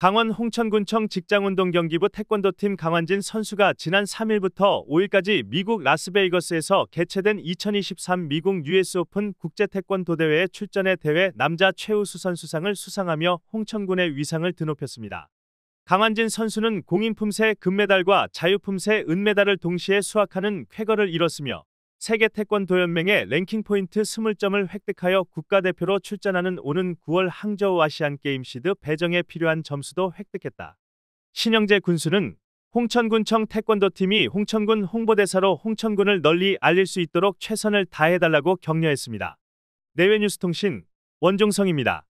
강원 홍천군청 직장운동 경기부 태권도팀 강환진 선수가 지난 3일부터 5일까지 미국 라스베이거스에서 개최된 2023 미국 US 오픈 국제 태권도 대회에 출전해 대회 남자 최우수 선수상을 수상하며 홍천군의 위상을 드높였습니다. 강환진 선수는 공인 품새 금메달과 자유 품새 은메달을 동시에 수확하는 쾌거를 이뤘으며 세계 태권도연맹의 랭킹 포인트 20점을 획득하여 국가대표로 출전하는 오는 9월 항저우 아시안게임 시드 배정에 필요한 점수도 획득했다. 신영재 군수는 홍천군청 태권도팀이 홍천군 홍보대사로 홍천군을 널리 알릴 수 있도록 최선을 다해달라고 격려했습니다. 내외뉴스통신 원종성입니다.